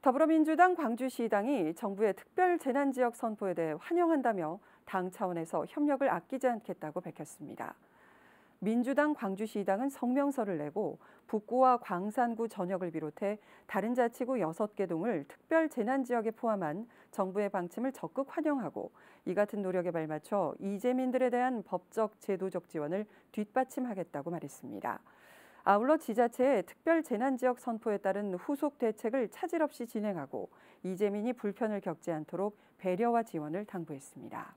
더불어민주당 광주시당이 정부의 특별 재난지역 선포에 대해 환영한다며 당 차원에서 협력을 아끼지 않겠다고 밝혔습니다. 민주당 광주시당은 성명서를 내고 북구와 광산구 전역을 비롯해 다른 자치구 6개 동을 특별 재난지역에 포함한 정부의 방침을 적극 환영하고 이 같은 노력에 발맞춰 이재민들에 대한 법적 제도적 지원을 뒷받침하겠다고 말했습니다. 아울러 지자체의 특별 재난지역 선포에 따른 후속 대책을 차질 없이 진행하고 이재민이 불편을 겪지 않도록 배려와 지원을 당부했습니다.